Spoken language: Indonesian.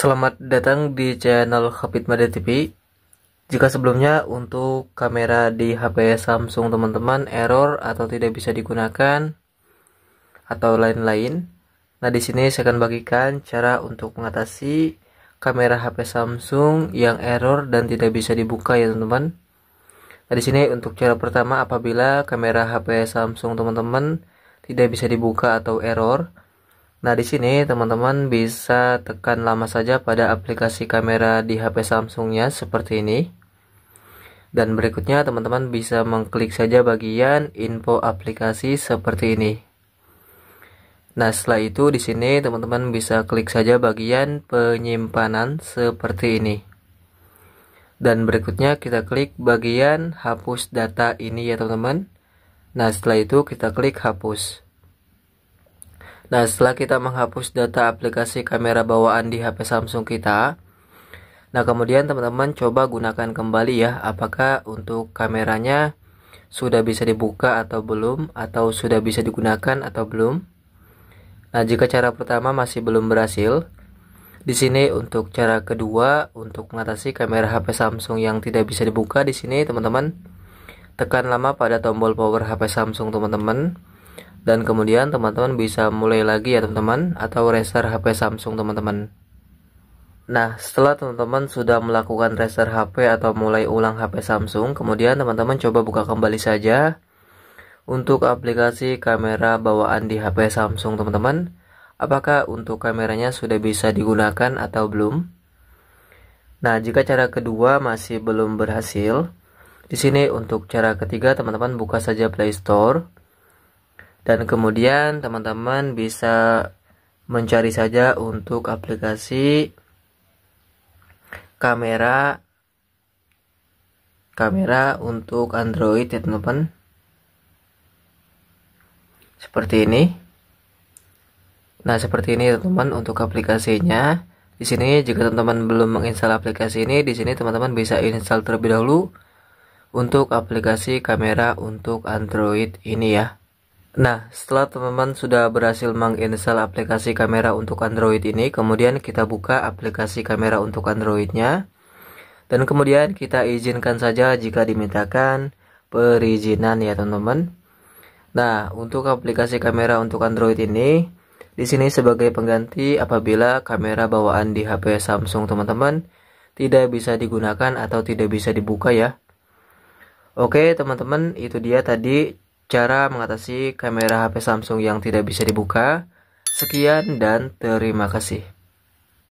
Selamat datang di channel Kapit Mada TV. Jika sebelumnya untuk kamera di HP Samsung teman-teman error atau tidak bisa digunakan atau lain-lain, nah di sini saya akan bagikan cara untuk mengatasi kamera HP Samsung yang error dan tidak bisa dibuka ya teman-teman. Nah di sini untuk cara pertama apabila kamera HP Samsung teman-teman tidak bisa dibuka atau error, Nah, di sini teman-teman bisa tekan lama saja pada aplikasi kamera di HP Samsungnya seperti ini. Dan berikutnya teman-teman bisa mengklik saja bagian info aplikasi seperti ini. Nah, setelah itu di sini teman-teman bisa klik saja bagian penyimpanan seperti ini. Dan berikutnya kita klik bagian hapus data ini ya teman-teman. Nah, setelah itu kita klik hapus. Nah, setelah kita menghapus data aplikasi kamera bawaan di HP Samsung kita, nah kemudian teman-teman coba gunakan kembali ya, apakah untuk kameranya sudah bisa dibuka atau belum, atau sudah bisa digunakan atau belum. Nah, jika cara pertama masih belum berhasil, di sini untuk cara kedua untuk mengatasi kamera HP Samsung yang tidak bisa dibuka di sini teman-teman tekan lama pada tombol power HP Samsung teman-teman dan kemudian teman-teman bisa mulai lagi ya teman-teman atau restart HP Samsung teman-teman nah setelah teman-teman sudah melakukan restart HP atau mulai ulang HP Samsung kemudian teman-teman coba buka kembali saja untuk aplikasi kamera bawaan di HP Samsung teman-teman apakah untuk kameranya sudah bisa digunakan atau belum nah jika cara kedua masih belum berhasil di sini untuk cara ketiga teman-teman buka saja Play Store dan kemudian teman-teman bisa mencari saja untuk aplikasi kamera kamera untuk Android ya teman-teman seperti ini nah seperti ini teman-teman untuk aplikasinya di sini jika teman-teman belum menginstal aplikasi ini di sini teman-teman bisa install terlebih dahulu untuk aplikasi kamera untuk Android ini ya Nah, setelah teman-teman sudah berhasil menginstal aplikasi kamera untuk Android ini, kemudian kita buka aplikasi kamera untuk Androidnya. Dan kemudian kita izinkan saja jika dimintakan perizinan ya teman-teman. Nah, untuk aplikasi kamera untuk Android ini, di sini sebagai pengganti apabila kamera bawaan di HP Samsung teman-teman tidak bisa digunakan atau tidak bisa dibuka ya. Oke teman-teman, itu dia tadi Cara mengatasi kamera HP Samsung yang tidak bisa dibuka. Sekian dan terima kasih.